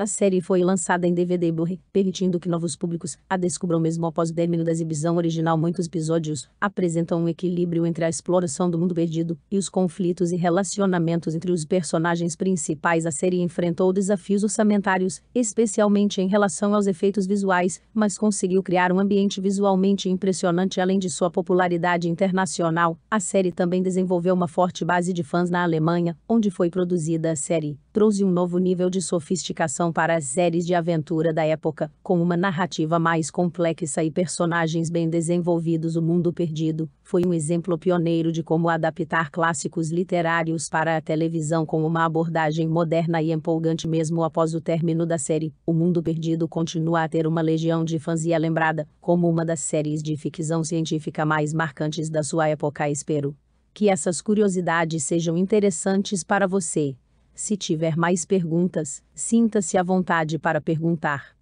A série foi lançada em DVD Blu-ray, permitindo que novos públicos a descubram mesmo após o término da exibição original. Muitos episódios apresentam um equilíbrio entre a exploração do mundo perdido e os conflitos e relacionamentos entre os personagens principais. A série enfrentou desafios orçamentários, especialmente em relação aos efeitos visuais, mas conseguiu criar um ambiente visualmente impressionante além de sua popularidade internacional. A série também desenvolveu uma forte base de fãs na Alemanha, onde foi produzida a série. Trouxe um novo nível de sofisticação para as séries de aventura da época, com uma narrativa mais complexa e personagens bem desenvolvidos. O Mundo Perdido foi um exemplo pioneiro de como adaptar clássicos literários para a televisão com uma abordagem moderna e empolgante mesmo após o término da série. O Mundo Perdido continua a ter uma legião de fãs e é lembrada como uma das séries de ficção científica mais marcantes da sua época. Espero que essas curiosidades sejam interessantes para você. Se tiver mais perguntas, sinta-se à vontade para perguntar.